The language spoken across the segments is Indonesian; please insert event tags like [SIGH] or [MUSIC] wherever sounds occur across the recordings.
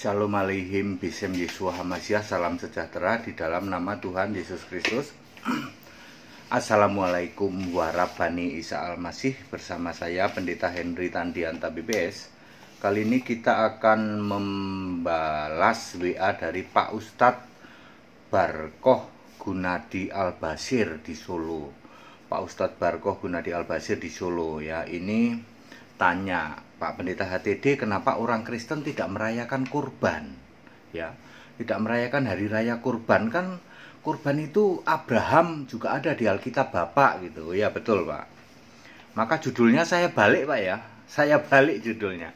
Shalom Aleihim Bishem Yesua Hamasyah Salam sejahtera di dalam nama Tuhan Yesus Kristus [CLEARS THROAT] Assalamualaikum warabani Isa Almasih Bersama saya Pendeta Henry Tandianta BBS Kali ini kita akan membalas WA dari Pak Ustadz Barkoh Gunadi Al-Basir di Solo Pak Ustadz Barkoh Gunadi Al-Basir di Solo ya Ini tanya Pak Pendeta HTD kenapa orang Kristen tidak merayakan kurban ya tidak merayakan hari raya kurban kan kurban itu Abraham juga ada di Alkitab Bapak gitu ya betul Pak maka judulnya saya balik Pak ya saya balik judulnya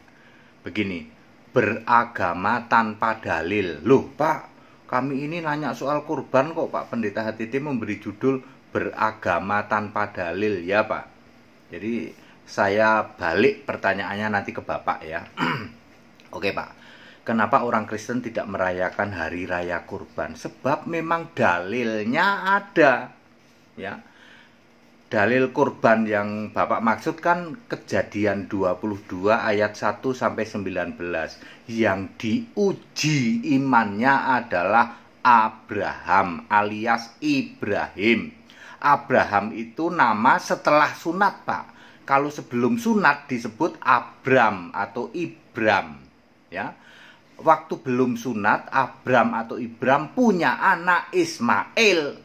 begini beragama tanpa dalil loh Pak kami ini nanya soal kurban kok Pak Pendeta HTD memberi judul beragama tanpa dalil ya Pak jadi saya balik pertanyaannya nanti ke Bapak ya. [CLEARS THROAT] Oke Pak, kenapa orang Kristen tidak merayakan hari raya kurban? Sebab memang dalilnya ada. Ya. Dalil kurban yang Bapak maksud kan kejadian 22 ayat 1 sampai 19 yang diuji imannya adalah Abraham alias Ibrahim. Abraham itu nama setelah sunat, Pak kalau sebelum sunat disebut abram atau ibram ya waktu belum sunat abram atau ibram punya anak ismail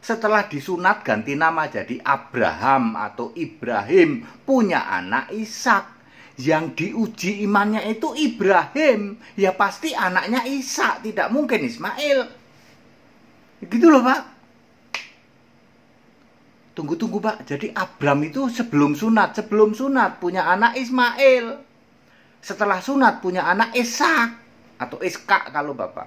setelah disunat ganti nama jadi Abraham atau Ibrahim punya anak Ishak yang diuji imannya itu Ibrahim ya pasti anaknya Ishak tidak mungkin Ismail gitu loh Pak Tunggu-tunggu Pak, jadi Abram itu sebelum sunat, sebelum sunat punya anak Ismail. Setelah sunat punya anak Ishak atau Iska kalau Bapak.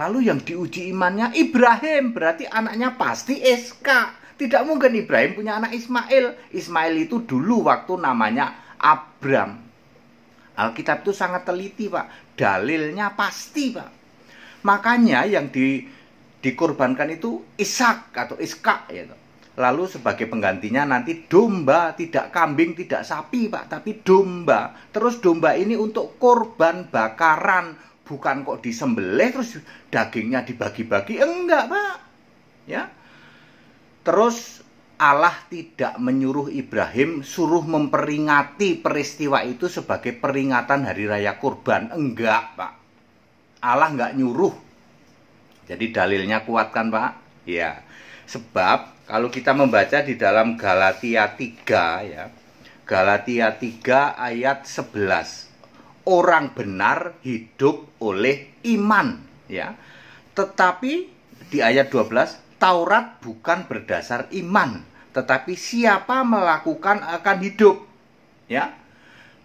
Lalu yang diuji imannya Ibrahim, berarti anaknya pasti Iska. Tidak mungkin Ibrahim punya anak Ismail. Ismail itu dulu waktu namanya Abram. Alkitab itu sangat teliti, Pak. Dalilnya pasti, Pak. Makanya yang di dikorbankan itu Ishak atau Iska ya. Gitu lalu sebagai penggantinya nanti domba, tidak kambing, tidak sapi, Pak, tapi domba. Terus domba ini untuk korban bakaran, bukan kok disembelih terus dagingnya dibagi-bagi, enggak, Pak. Ya. Terus Allah tidak menyuruh Ibrahim suruh memperingati peristiwa itu sebagai peringatan hari raya kurban, enggak, Pak. Allah enggak nyuruh. Jadi dalilnya kuatkan, Pak. Ya. Sebab kalau kita membaca di dalam Galatia 3 ya. Galatia 3 ayat 11. Orang benar hidup oleh iman ya. Tetapi di ayat 12 Taurat bukan berdasar iman, tetapi siapa melakukan akan hidup. Ya.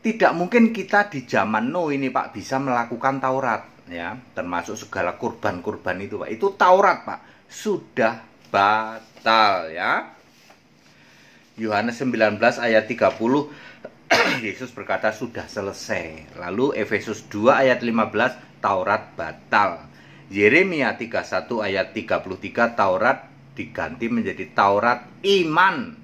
Tidak mungkin kita di zaman no ini Pak bisa melakukan Taurat ya, termasuk segala kurban-kurban itu Pak. Itu Taurat Pak sudah batal ya. Yohanes 19 ayat 30 [CLEARS THROAT] Yesus berkata sudah selesai. Lalu Efesus 2 ayat 15 Taurat batal. Yeremia 31 ayat 33 Taurat diganti menjadi Taurat iman.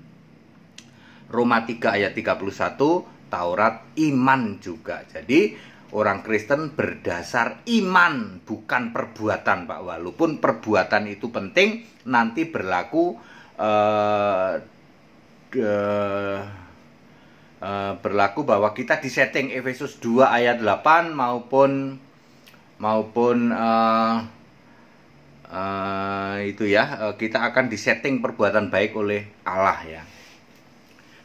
Roma 3 ayat 31 Taurat iman juga. Jadi orang Kristen berdasar iman bukan perbuatan Pak walaupun perbuatan itu penting nanti berlaku eh, uh, uh, berlaku bahwa kita di setting Efesus 2 ayat 8 maupun maupun uh, uh, itu ya kita akan disetting perbuatan baik oleh Allah ya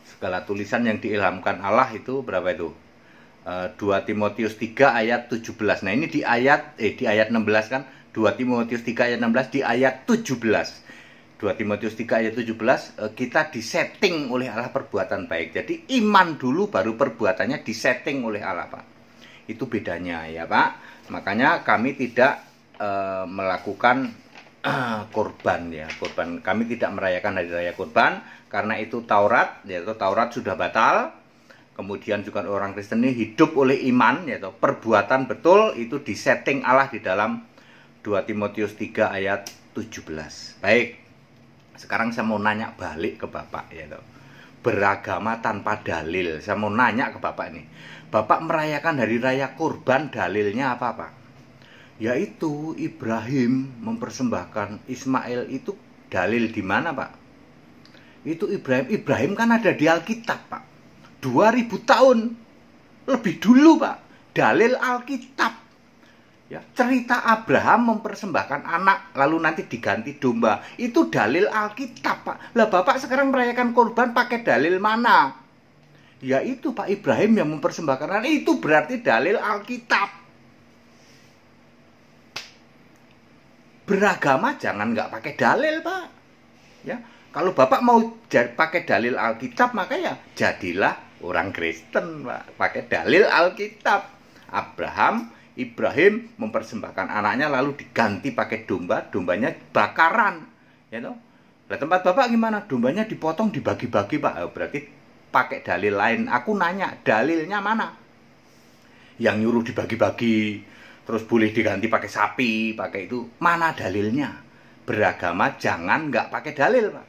segala tulisan yang diilhamkan Allah itu berapa itu 2 eh, Timotius 3 ayat 17. Nah, ini di ayat eh di ayat 16 kan 2 Timotius 3 ayat 16 di ayat 17. 2 Timotius 3 ayat 17 eh, kita disetting oleh Allah perbuatan baik. Jadi iman dulu baru perbuatannya disetting oleh Allah, Pak. Itu bedanya ya, Pak. Makanya kami tidak eh, melakukan eh, [CLEARS THROAT] korban ya, korban. Kami tidak merayakan hari raya korban karena itu Taurat, yaitu Taurat sudah batal Kemudian juga orang Kristen ini hidup oleh iman, yaitu perbuatan betul itu disetting Allah di dalam 2 Timotius 3 ayat 17. Baik, sekarang saya mau nanya balik ke Bapak, yaitu beragama tanpa dalil. Saya mau nanya ke Bapak ini, Bapak merayakan hari raya kurban dalilnya apa Pak? Yaitu Ibrahim mempersembahkan Ismail itu dalil di mana Pak? Itu Ibrahim, Ibrahim kan ada di Alkitab Pak 2000 tahun lebih dulu Pak dalil Alkitab ya cerita Abraham mempersembahkan anak lalu nanti diganti domba itu dalil Alkitab Pak lah Bapak sekarang merayakan korban pakai dalil mana ya itu Pak Ibrahim yang mempersembahkan anak itu berarti dalil Alkitab beragama jangan nggak pakai dalil Pak ya kalau Bapak mau pakai dalil Alkitab maka ya jadilah orang Kristen Pak. pakai dalil Alkitab Abraham Ibrahim mempersembahkan anaknya lalu diganti pakai domba dombanya bakaran ya you know? Nah, tempat bapak gimana dombanya dipotong dibagi-bagi pak oh, berarti pakai dalil lain aku nanya dalilnya mana yang nyuruh dibagi-bagi terus boleh diganti pakai sapi pakai itu mana dalilnya beragama jangan nggak pakai dalil pak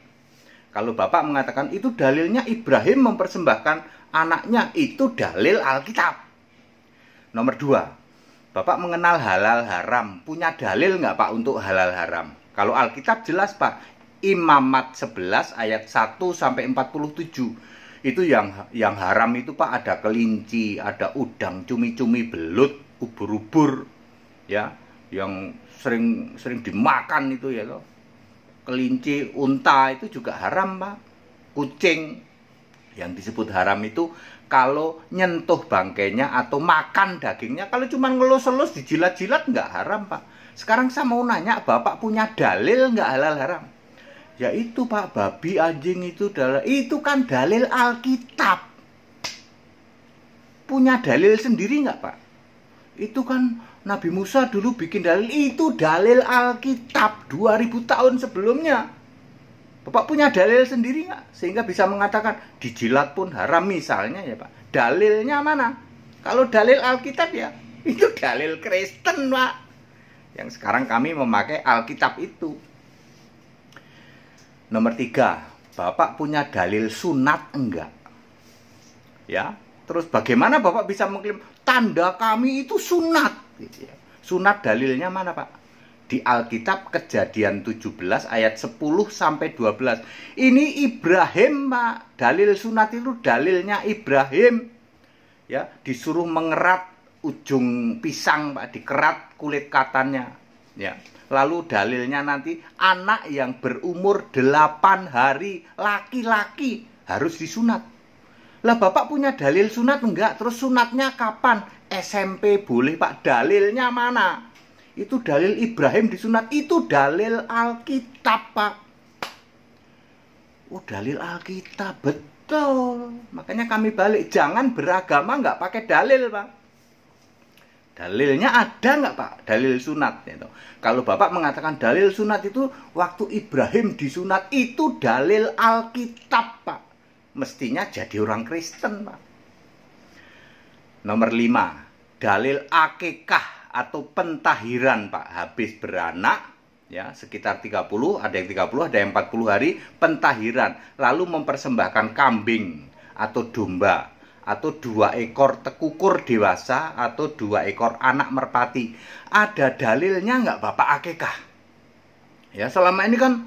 kalau bapak mengatakan itu dalilnya Ibrahim mempersembahkan anaknya itu dalil Alkitab. Nomor dua, Bapak mengenal halal haram. Punya dalil nggak Pak untuk halal haram? Kalau Alkitab jelas Pak, Imamat 11 ayat 1 sampai 47. Itu yang yang haram itu Pak ada kelinci, ada udang, cumi-cumi belut, ubur-ubur ya, yang sering sering dimakan itu ya loh. Kelinci, unta itu juga haram, Pak. Kucing, yang disebut haram itu kalau nyentuh bangkainya atau makan dagingnya. Kalau cuma ngelus ngelus dijilat-jilat nggak haram pak. Sekarang saya mau nanya bapak punya dalil nggak halal haram? Ya itu pak babi anjing itu adalah itu kan dalil Alkitab. Punya dalil sendiri nggak pak? Itu kan Nabi Musa dulu bikin dalil itu dalil Alkitab 2000 tahun sebelumnya. Bapak punya dalil sendiri nggak? Sehingga bisa mengatakan dijilat pun haram misalnya ya Pak. Dalilnya mana? Kalau dalil Alkitab ya, [LAUGHS] itu dalil Kristen Pak. Yang sekarang kami memakai Alkitab itu. Nomor tiga, Bapak punya dalil sunat enggak? Ya, terus bagaimana Bapak bisa mengklaim tanda kami itu sunat? Gitu ya. Sunat dalilnya mana Pak? di Alkitab Kejadian 17 ayat 10 sampai 12. Ini Ibrahim, Pak. Dalil sunat itu dalilnya Ibrahim. Ya, disuruh mengerat ujung pisang, Pak, dikerat kulit katanya Ya. Lalu dalilnya nanti anak yang berumur 8 hari laki-laki harus disunat. Lah Bapak punya dalil sunat enggak? Terus sunatnya kapan? SMP boleh Pak. Dalilnya mana? Itu dalil Ibrahim disunat, itu dalil Alkitab, Pak. Oh, dalil Alkitab, betul. Makanya kami balik, jangan beragama nggak pakai dalil, Pak. Dalilnya ada nggak Pak? Dalil sunat. itu Kalau Bapak mengatakan dalil sunat itu waktu Ibrahim disunat itu dalil Alkitab Pak. Mestinya jadi orang Kristen Pak. Nomor lima Dalil akikah atau pentahiran Pak habis beranak ya sekitar 30 ada yang 30 ada yang 40 hari pentahiran lalu mempersembahkan kambing atau domba atau dua ekor tekukur dewasa atau dua ekor anak merpati ada dalilnya nggak bapak akekah ya selama ini kan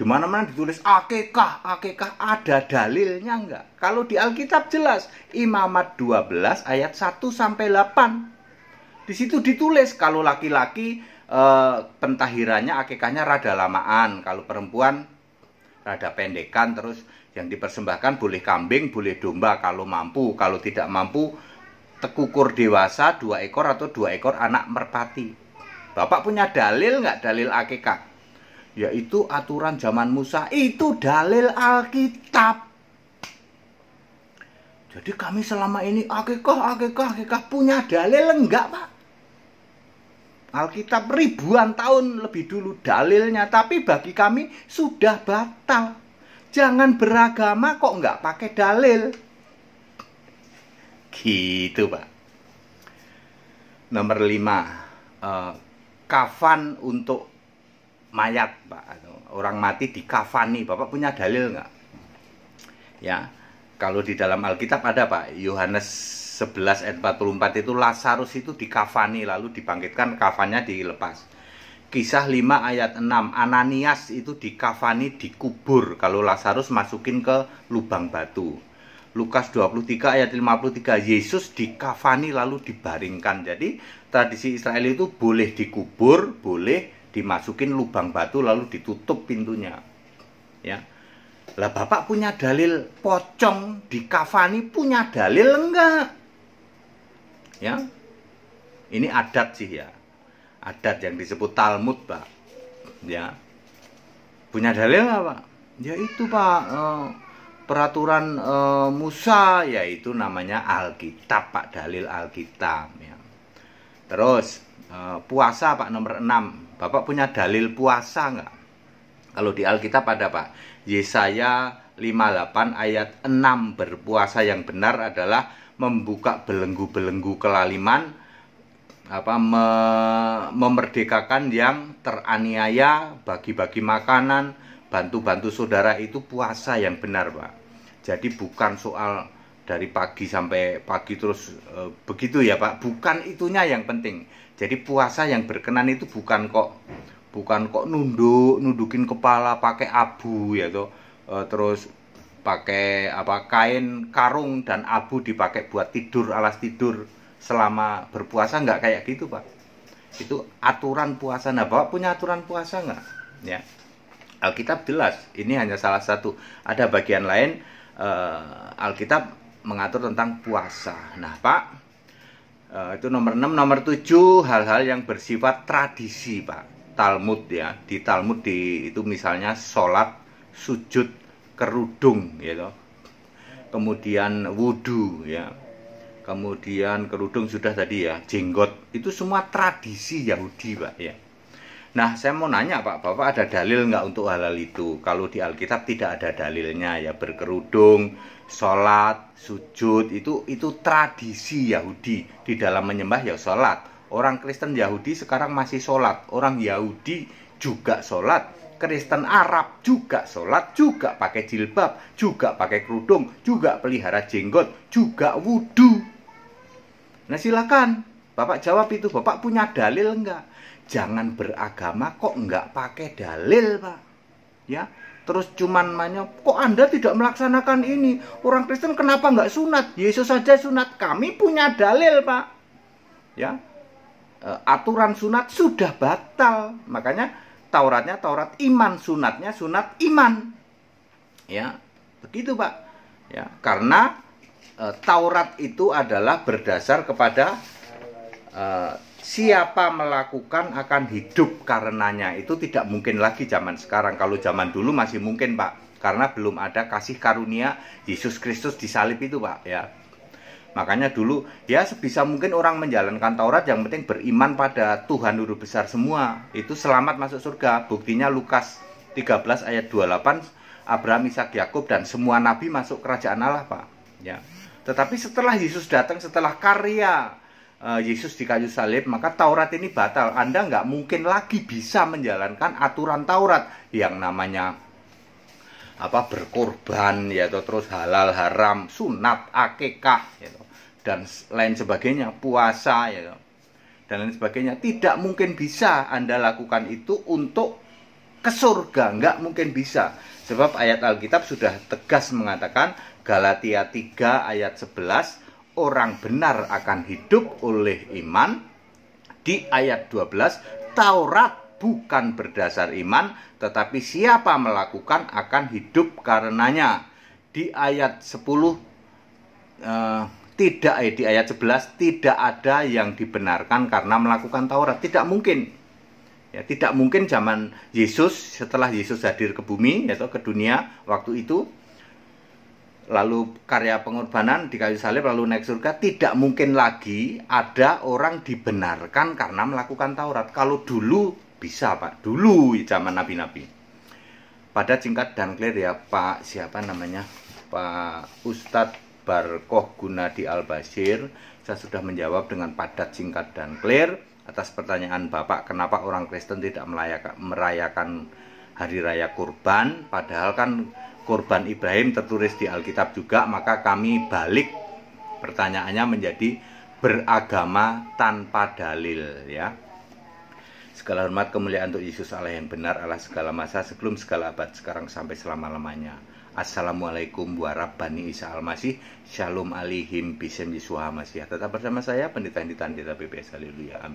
dimana mana ditulis akekah, akekah ada dalilnya enggak? Kalau di Alkitab jelas, Imamat 12 ayat 1 sampai 8 di situ ditulis kalau laki-laki e, pentahirannya akikahnya rada lamaan, kalau perempuan rada pendekan terus yang dipersembahkan boleh kambing, boleh domba kalau mampu, kalau tidak mampu tekukur dewasa dua ekor atau dua ekor anak merpati. Bapak punya dalil nggak dalil akikah? Yaitu aturan zaman Musa itu dalil Alkitab. Jadi kami selama ini akikah, akikah, akikah punya dalil enggak pak? Alkitab ribuan tahun lebih dulu dalilnya, tapi bagi kami sudah batal. Jangan beragama kok nggak pakai dalil. Gitu, Pak. Nomor lima, eh, kafan untuk mayat, Pak. Anu, orang mati di dikafani, Bapak punya dalil nggak? Ya, kalau di dalam Alkitab ada, Pak. Yohanes 11 ayat 44 itu Lazarus itu dikafani lalu dibangkitkan kafannya dilepas. Kisah 5 ayat 6 Ananias itu dikafani dikubur kalau Lazarus masukin ke lubang batu. Lukas 23 ayat 53 Yesus dikafani lalu dibaringkan. Jadi tradisi Israel itu boleh dikubur, boleh dimasukin lubang batu lalu ditutup pintunya. Ya. Lah bapak punya dalil pocong dikafani punya dalil enggak? ya ini adat sih ya adat yang disebut Talmud pak ya punya dalil nggak pak ya itu pak eh, peraturan e, Musa yaitu namanya Alkitab pak dalil Alkitab ya terus eh, puasa pak nomor 6 bapak punya dalil puasa nggak kalau di Alkitab ada pak Yesaya 58 ayat 6 berpuasa yang benar adalah membuka belenggu-belenggu kelaliman apa me, memerdekakan yang teraniaya bagi-bagi makanan bantu-bantu saudara itu puasa yang benar pak jadi bukan soal dari pagi sampai pagi terus e, begitu ya pak bukan itunya yang penting jadi puasa yang berkenan itu bukan kok bukan kok nunduk nundukin kepala pakai abu ya tuh e, terus pakai apa kain karung dan abu dipakai buat tidur alas tidur selama berpuasa nggak kayak gitu pak itu aturan puasa nah bapak punya aturan puasa nggak ya Alkitab jelas ini hanya salah satu ada bagian lain uh, Alkitab mengatur tentang puasa nah pak uh, itu nomor 6 nomor 7 hal-hal yang bersifat tradisi pak Talmud ya di Talmud di itu misalnya sholat sujud kerudung ya toh. Kemudian wudu ya. Kemudian kerudung sudah tadi ya, jenggot. Itu semua tradisi Yahudi, Pak ya. Nah, saya mau nanya Pak, Bapak ada dalil nggak untuk halal itu? Kalau di Alkitab tidak ada dalilnya ya berkerudung, sholat, sujud itu itu tradisi Yahudi di dalam menyembah ya sholat. Orang Kristen Yahudi sekarang masih sholat, orang Yahudi juga sholat, Kristen Arab juga sholat, juga pakai jilbab, juga pakai kerudung, juga pelihara jenggot, juga wudhu. Nah silakan, Bapak jawab itu, Bapak punya dalil enggak? Jangan beragama kok enggak pakai dalil, Pak. Ya, terus cuman manya, kok Anda tidak melaksanakan ini? Orang Kristen kenapa enggak sunat? Yesus saja sunat. Kami punya dalil, Pak. Ya, e, aturan sunat sudah batal. Makanya Tauratnya Taurat iman, sunatnya sunat iman. Ya, begitu Pak. Ya, karena e, Taurat itu adalah berdasar kepada e, siapa melakukan akan hidup karenanya. Itu tidak mungkin lagi zaman sekarang. Kalau zaman dulu masih mungkin Pak, karena belum ada kasih karunia Yesus Kristus disalib itu Pak. Ya, Makanya dulu ya sebisa mungkin orang menjalankan Taurat yang penting beriman pada Tuhan Nuru Besar semua. Itu selamat masuk surga. Buktinya Lukas 13 ayat 28 Abraham, Ishak, Yakub dan semua nabi masuk kerajaan Allah, Pak. Ya. Tetapi setelah Yesus datang, setelah karya eh, Yesus di kayu salib, maka Taurat ini batal. Anda nggak mungkin lagi bisa menjalankan aturan Taurat yang namanya apa berkorban, yaitu terus halal haram, sunat, akekah, yaitu dan lain sebagainya, puasa ya dan lain sebagainya, tidak mungkin bisa Anda lakukan itu untuk ke surga, nggak mungkin bisa. Sebab ayat Alkitab sudah tegas mengatakan Galatia 3 ayat 11, orang benar akan hidup oleh iman. Di ayat 12, Taurat bukan berdasar iman, tetapi siapa melakukan akan hidup karenanya. Di ayat 10 eh, tidak eh, di ayat 11 tidak ada yang dibenarkan karena melakukan Taurat tidak mungkin ya tidak mungkin zaman Yesus setelah Yesus hadir ke bumi atau ke dunia waktu itu lalu karya pengorbanan di kayu salib lalu naik surga tidak mungkin lagi ada orang dibenarkan karena melakukan Taurat kalau dulu bisa Pak dulu zaman nabi-nabi pada singkat dan clear ya Pak siapa namanya Pak Ustadz Barkoh Gunadi Al-Bashir. Saya sudah menjawab dengan padat, singkat, dan clear atas pertanyaan Bapak kenapa orang Kristen tidak merayakan hari raya kurban padahal kan kurban Ibrahim tertulis di Alkitab juga maka kami balik pertanyaannya menjadi beragama tanpa dalil ya segala hormat kemuliaan untuk Yesus Allah yang benar Allah segala masa sebelum segala abad sekarang sampai selama-lamanya Assalamualaikum warahmatullahi wabarakatuh. Shalom alihim bisem Yesuha Masih. Tetap bersama saya Pendeta Endita Pendeta BPS Haleluya. Amin.